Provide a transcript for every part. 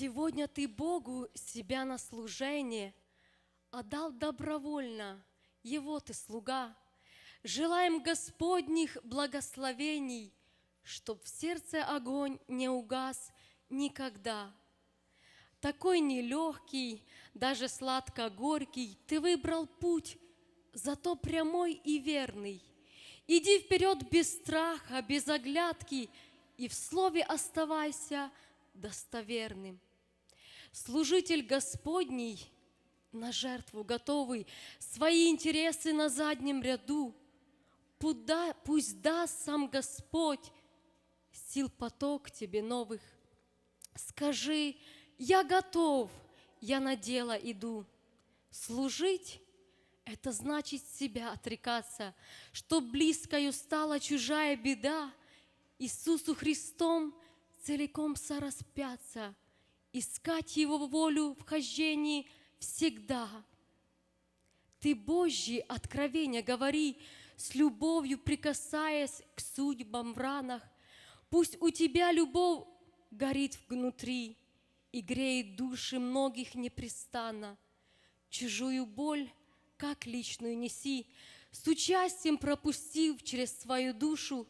Сегодня ты Богу себя на служение отдал добровольно, Его ты слуга. Желаем Господних благословений, чтоб в сердце огонь не угас никогда. Такой нелегкий, даже сладко-горький, ты выбрал путь, зато прямой и верный. Иди вперед без страха, без оглядки, и в слове оставайся достоверным служитель Господний на жертву готовый, свои интересы на заднем ряду. Пуда, пусть даст сам Господь сил поток тебе новых. Скажи, я готов, я на дело иду. Служить — это значит себя отрекаться, что близкою стала чужая беда, Иисусу Христом целиком сораспяться — искать Его волю в хождении всегда. Ты Божьи откровения говори, с любовью прикасаясь к судьбам в ранах. Пусть у тебя любовь горит внутри и греет души многих непрестанно. Чужую боль, как личную, неси, с участием пропустив через свою душу,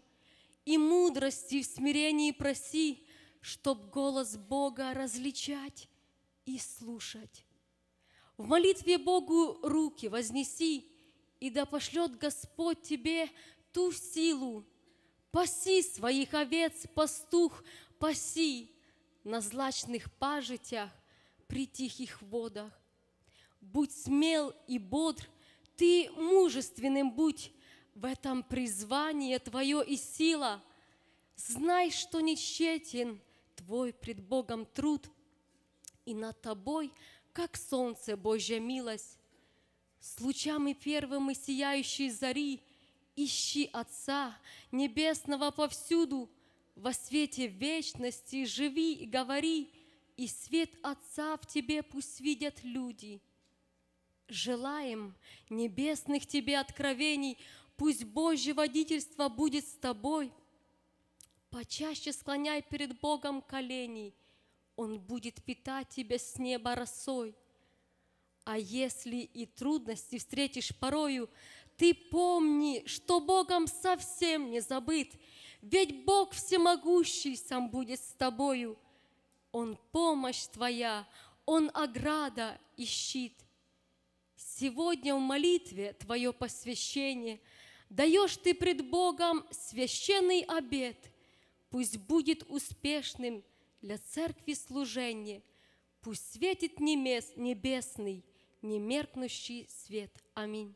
и мудрости в смирении проси, чтобы голос Бога различать и слушать. В молитве Богу руки вознеси, и да пошлет Господь тебе ту силу. Паси своих овец, пастух, паси на злачных пажитях при тихих водах. Будь смел и бодр, ты мужественным будь, в этом призвание твое и сила. Знай, что не твой пред Богом труд, и над тобой, как солнце, Божья милость, с лучами первым и сияющей зари, ищи Отца Небесного повсюду, во свете вечности живи и говори, и свет Отца в тебе пусть видят люди. Желаем небесных тебе откровений, пусть Божье водительство будет с тобой – Почаще склоняй перед Богом колени, Он будет питать тебя с неба росой. А если и трудности встретишь порою, ты помни, что Богом совсем не забыт, ведь Бог всемогущий сам будет с тобою. Он помощь твоя, Он ограда и щит. Сегодня в молитве твое посвящение даешь ты пред Богом священный обет – Пусть будет успешным для церкви служение, Пусть светит небес, небесный, немеркнущий свет. Аминь.